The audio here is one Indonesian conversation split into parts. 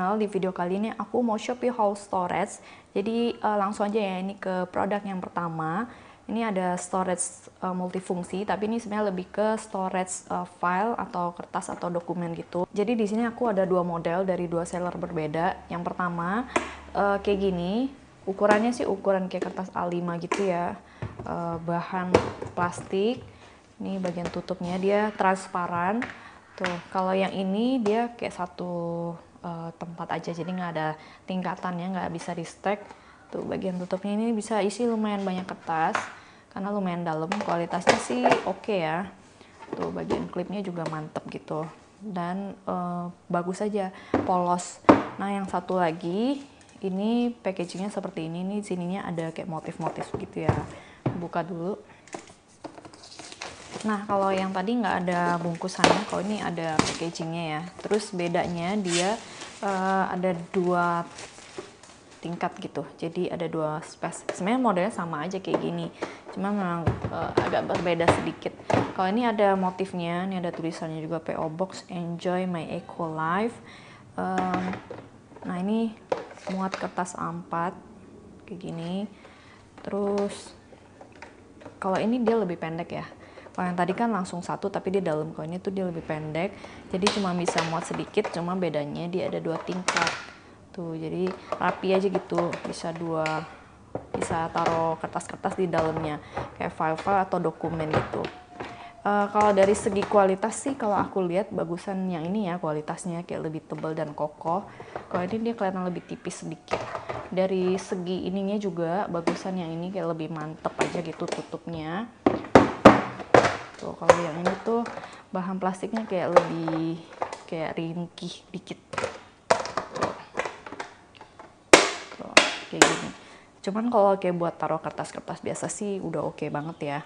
channel, di video kali ini aku mau Shopee haul storage. Jadi uh, langsung aja ya ini ke produk yang pertama. Ini ada storage uh, multifungsi, tapi ini sebenarnya lebih ke storage uh, file atau kertas atau dokumen gitu. Jadi di sini aku ada dua model dari dua seller berbeda. Yang pertama uh, kayak gini, ukurannya sih ukuran kayak kertas A5 gitu ya. Uh, bahan plastik. Ini bagian tutupnya dia transparan. Tuh, kalau yang ini dia kayak satu uh, tempat aja jadi nggak ada tingkatannya nggak bisa di stack tuh bagian tutupnya ini bisa isi lumayan banyak kertas karena lumayan dalam kualitasnya sih oke okay ya tuh bagian klipnya juga mantep gitu dan uh, bagus saja polos nah yang satu lagi ini packagingnya seperti ini nih sininya ada kayak motif-motif gitu ya buka dulu Nah, kalau yang tadi nggak ada bungkusannya, kalau ini ada packagingnya ya. Terus bedanya dia uh, ada dua tingkat gitu. Jadi ada dua space. Sebenarnya modelnya sama aja kayak gini. Cuma memang uh, agak berbeda sedikit. Kalau ini ada motifnya, ini ada tulisannya juga PO Box Enjoy My Eco Life. Um, nah, ini muat kertas A4 kayak gini. Terus kalau ini dia lebih pendek ya kalau yang tadi kan langsung satu tapi di dalam koinnya tuh dia lebih pendek. Jadi cuma bisa muat sedikit, cuma bedanya dia ada dua tingkat. Tuh, jadi rapi aja gitu. Bisa dua bisa taruh kertas-kertas di dalamnya kayak file-file atau dokumen gitu. Uh, kalau dari segi kualitas sih kalau aku lihat bagusan yang ini ya kualitasnya kayak lebih tebal dan kokoh. Kalau ini dia kelihatan lebih tipis sedikit. Dari segi ininya juga bagusan yang ini kayak lebih mantep aja gitu tutupnya gitu kalau yang ini tuh bahan plastiknya kayak lebih kayak ringkih dikit tuh. Gitu. Tuh, kayak gini cuman kalau kayak buat taruh kertas-kertas biasa sih udah oke okay banget ya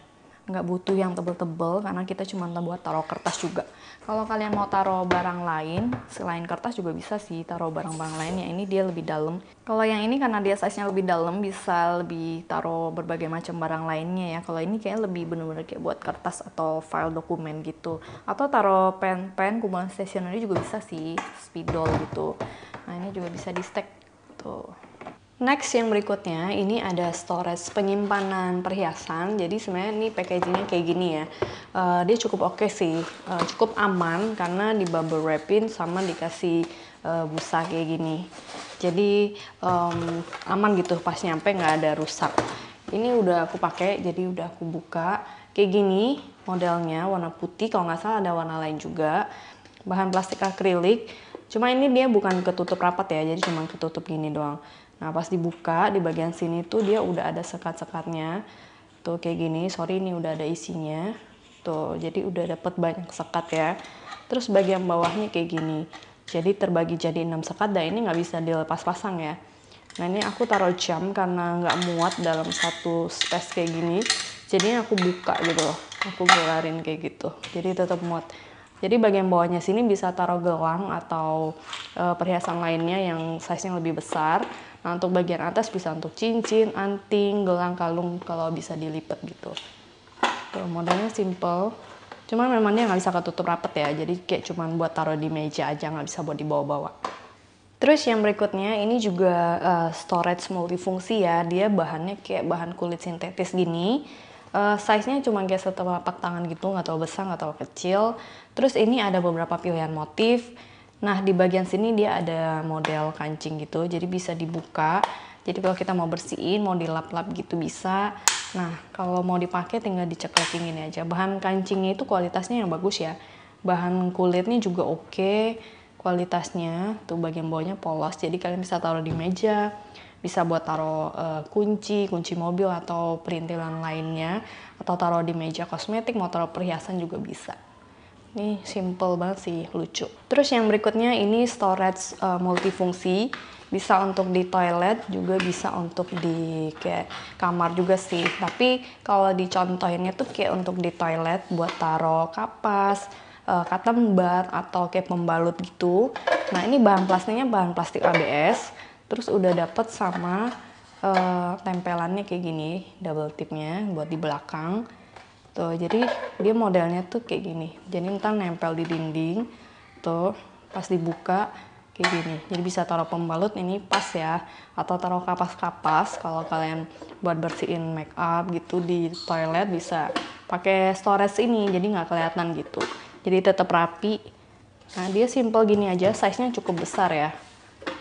nggak butuh yang tebel-tebel karena kita cuma buat taruh kertas juga kalau kalian mau taruh barang lain selain kertas juga bisa sih taruh barang-barang lain ya ini dia lebih dalam kalau yang ini karena dia size nya lebih dalam bisa lebih taruh berbagai macam barang lainnya ya kalau ini kayak lebih bener-bener kayak buat kertas atau file dokumen gitu atau taruh pen-pen kumpulan stationery juga bisa sih spidol gitu nah ini juga bisa di stack tuh Next yang berikutnya ini ada storage penyimpanan perhiasan. Jadi sebenarnya ini packagingnya kayak gini ya. Uh, dia cukup oke okay sih, uh, cukup aman karena di bubble wrapping sama dikasih uh, busa kayak gini. Jadi um, aman gitu pas nyampe nggak ada rusak. Ini udah aku pakai, jadi udah aku buka kayak gini modelnya warna putih. Kalau nggak salah ada warna lain juga. Bahan plastik akrilik. Cuma ini dia bukan ketutup rapat ya, jadi cuma ketutup gini doang. Nah pas dibuka di bagian sini tuh dia udah ada sekat-sekatnya. Tuh kayak gini, sorry ini udah ada isinya. Tuh jadi udah dapet banyak sekat ya. Terus bagian bawahnya kayak gini. Jadi terbagi jadi 6 sekat dan ini nggak bisa dilepas pasang ya. Nah ini aku taruh jam karena nggak muat dalam satu space kayak gini. Jadi aku buka gitu loh. Aku gelarin kayak gitu. Jadi tetap muat. Jadi bagian bawahnya sini bisa taruh gelang atau e, perhiasan lainnya yang size-nya lebih besar. Nah, untuk bagian atas bisa untuk cincin, anting, gelang, kalung kalau bisa dilipat gitu. Tuh, modelnya simple. Cuman memang dia nggak bisa ketutup rapet ya, jadi kayak cuman buat taruh di meja aja, nggak bisa buat dibawa-bawa. Terus yang berikutnya ini juga uh, storage multifungsi ya. Dia bahannya kayak bahan kulit sintetis gini uh, size-nya cuma kayak setelapak tangan gitu nggak tahu besar nggak terlalu kecil terus ini ada beberapa pilihan motif nah di bagian sini dia ada model kancing gitu jadi bisa dibuka jadi kalau kita mau bersihin mau dilap-lap gitu bisa nah kalau mau dipakai tinggal diceklekin ini aja bahan kancingnya itu kualitasnya yang bagus ya bahan kulitnya juga oke okay kualitasnya tuh bagian bawahnya polos jadi kalian bisa taruh di meja bisa buat taruh eh, uh, kunci, kunci mobil atau perintilan lainnya atau taruh di meja kosmetik, mau taruh perhiasan juga bisa. Ini simple banget sih, lucu. Terus yang berikutnya ini storage uh, multifungsi, bisa untuk di toilet juga bisa untuk di kayak kamar juga sih. Tapi kalau dicontohinnya tuh kayak untuk di toilet buat taruh kapas, uh, eh, cotton atau kayak pembalut gitu. Nah ini bahan plastiknya bahan plastik ABS terus udah dapet sama uh, tempelannya kayak gini double tipnya buat di belakang tuh jadi dia modelnya tuh kayak gini jadi ntar nempel di dinding tuh pas dibuka kayak gini jadi bisa taruh pembalut ini pas ya atau taruh kapas-kapas kalau kalian buat bersihin make up gitu di toilet bisa pakai storage ini jadi nggak kelihatan gitu jadi tetap rapi nah dia simple gini aja size nya cukup besar ya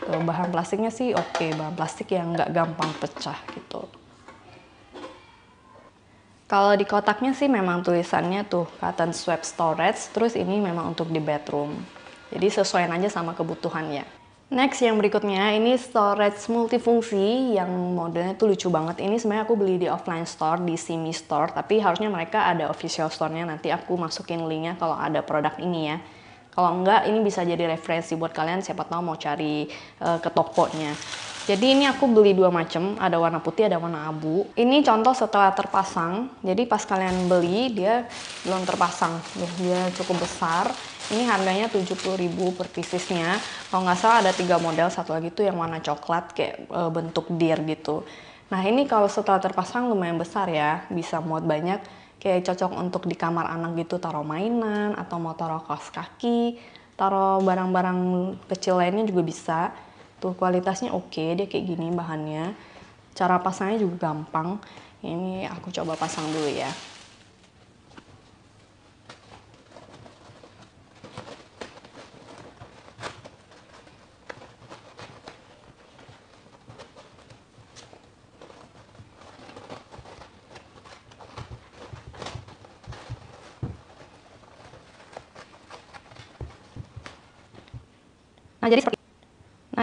Eh, bahan plastiknya sih oke okay, bahan plastik yang nggak gampang pecah gitu kalau di kotaknya sih memang tulisannya tuh cotton swab storage terus ini memang untuk di bedroom jadi sesuaiin aja sama kebutuhannya Next yang berikutnya ini storage multifungsi yang modelnya tuh lucu banget. Ini sebenarnya aku beli di offline store di Simi Store, tapi harusnya mereka ada official store-nya nanti aku masukin linknya kalau ada produk ini ya. Kalau enggak, ini bisa jadi referensi buat kalian siapa tahu mau cari uh, ke tokonya. Jadi ini aku beli dua macam, ada warna putih, ada warna abu. Ini contoh setelah terpasang. Jadi pas kalian beli dia belum terpasang, ya, dia cukup besar. Ini harganya 70.000 per piecesnya. Kalau nggak salah ada tiga model, satu lagi tuh yang warna coklat kayak e, bentuk deer gitu. Nah ini kalau setelah terpasang lumayan besar ya, bisa muat banyak kayak cocok untuk di kamar anak gitu taruh mainan atau mau taruh kaos kaki taruh barang-barang kecil lainnya juga bisa tuh kualitasnya oke okay, dia kayak gini bahannya cara pasangnya juga gampang ini aku coba pasang dulu ya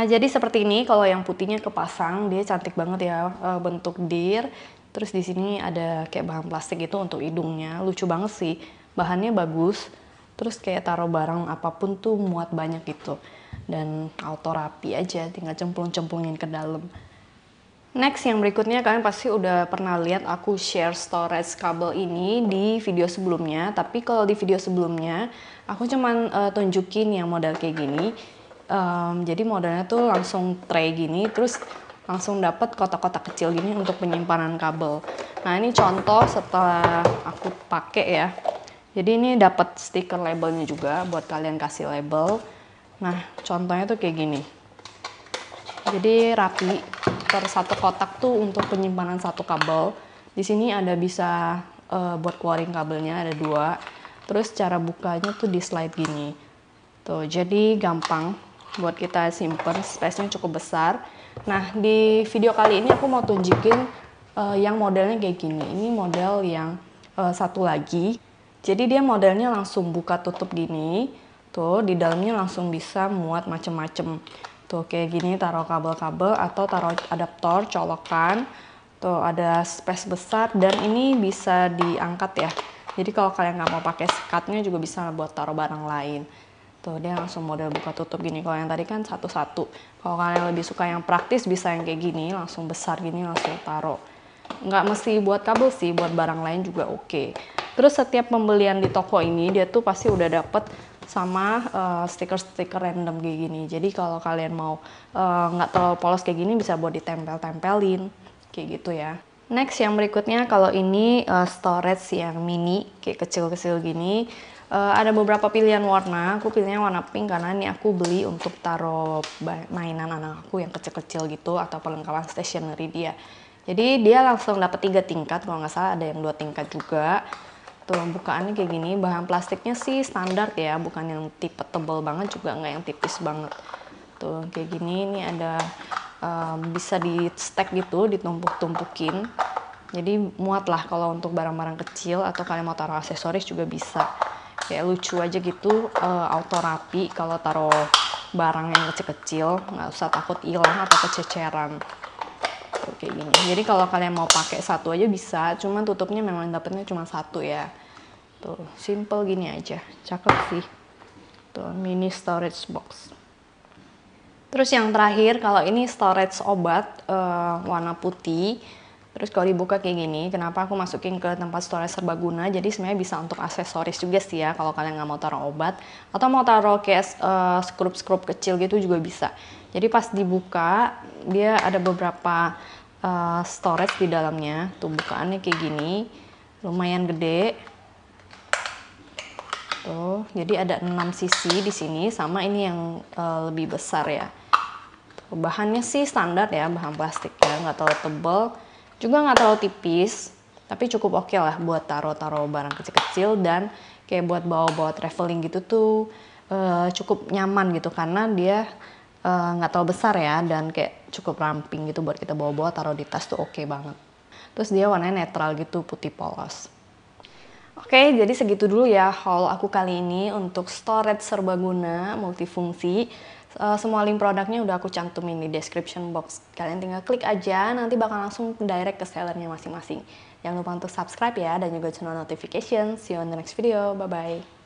Nah, jadi seperti ini kalau yang putihnya kepasang, dia cantik banget ya eh, bentuk deer. Terus di sini ada kayak bahan plastik itu untuk hidungnya. Lucu banget sih. Bahannya bagus. Terus kayak taruh barang apapun tuh muat banyak gitu. Dan auto rapi aja, tinggal cemplung-cemplungin ke dalam. Next yang berikutnya kalian pasti udah pernah lihat aku share storage kabel ini di video sebelumnya. Tapi kalau di video sebelumnya aku cuman uh, tunjukin yang model kayak gini um, jadi modelnya tuh langsung tray gini terus langsung dapat kotak-kotak kecil gini untuk penyimpanan kabel nah ini contoh setelah aku pakai ya jadi ini dapat stiker labelnya juga buat kalian kasih label nah contohnya tuh kayak gini jadi rapi per satu kotak tuh untuk penyimpanan satu kabel di sini ada bisa uh, buat keluarin kabelnya ada dua terus cara bukanya tuh di slide gini tuh jadi gampang buat kita simpen space-nya cukup besar nah di video kali ini aku mau tunjukin uh, yang modelnya kayak gini ini model yang uh, satu lagi jadi dia modelnya langsung buka tutup gini tuh di dalamnya langsung bisa muat macem-macem tuh kayak gini taruh kabel-kabel atau taruh adaptor colokan tuh ada space besar dan ini bisa diangkat ya jadi kalau kalian nggak mau pakai sekatnya juga bisa buat taruh barang lain Tuh dia langsung model buka tutup gini. Kalau yang tadi kan satu-satu. Kalau kalian lebih suka yang praktis bisa yang kayak gini, langsung besar gini langsung taruh. Nggak mesti buat kabel sih, buat barang lain juga oke. Okay. Terus setiap pembelian di toko ini dia tuh pasti udah dapet sama stiker eh, stiker-stiker random kayak gini. Jadi kalau kalian mau uh, nggak terlalu polos kayak gini bisa buat ditempel-tempelin kayak gitu ya. Next yang berikutnya kalau ini uh, storage yang mini kayak kecil-kecil gini uh, ada beberapa pilihan warna. Aku pilihnya warna pink karena ini aku beli untuk taruh mainan anak aku yang kecil-kecil gitu atau perlengkapan stationery dia. Jadi dia langsung dapat tiga tingkat kalau nggak salah ada yang dua tingkat juga. Tuh bukaannya kayak gini. Bahan plastiknya sih standar ya, bukan yang tipe tebal banget juga nggak yang tipis banget. Tuh kayak gini. Ini ada um, bisa di stack gitu, ditumpuk-tumpukin. Jadi muat lah kalau untuk barang-barang kecil atau kalian mau taruh aksesoris juga bisa kayak lucu aja gitu uh, auto rapi kalau taruh barang yang kecil-kecil nggak usah takut hilang atau kececeran tuh, kayak gini jadi kalau kalian mau pakai satu aja bisa cuman tutupnya memang dapetnya cuma satu ya tuh simple gini aja cakep sih tuh mini storage box terus yang terakhir kalau ini storage obat uh, warna putih Terus kalau dibuka kayak gini, kenapa aku masukin ke tempat storage serbaguna? Jadi sebenarnya bisa untuk aksesoris juga sih ya, kalau kalian nggak mau taruh obat atau mau taruh kayak uh, eh, scrub kecil gitu juga bisa. Jadi pas dibuka, dia ada beberapa uh, storage di dalamnya. Tuh bukaannya kayak gini, lumayan gede. Tuh, jadi ada enam sisi di sini sama ini yang uh, lebih besar ya. Tuh, bahannya sih standar ya, bahan plastik ya, nggak terlalu tebal juga nggak terlalu tipis tapi cukup oke okay lah buat taruh-taruh barang kecil-kecil dan kayak buat bawa-bawa traveling gitu tuh uh, cukup nyaman gitu karena dia eh, nggak uh, terlalu besar ya dan kayak cukup ramping gitu buat kita bawa-bawa taruh di tas tuh oke okay banget terus dia warnanya netral gitu putih polos Oke, okay, jadi segitu dulu ya haul aku kali ini untuk storage serbaguna multifungsi uh, semua link produknya udah aku cantumin di description box. Kalian tinggal klik aja, nanti bakal langsung direct ke sellernya masing-masing. Jangan lupa untuk subscribe ya, dan juga channel notification. See you on the next video. Bye-bye.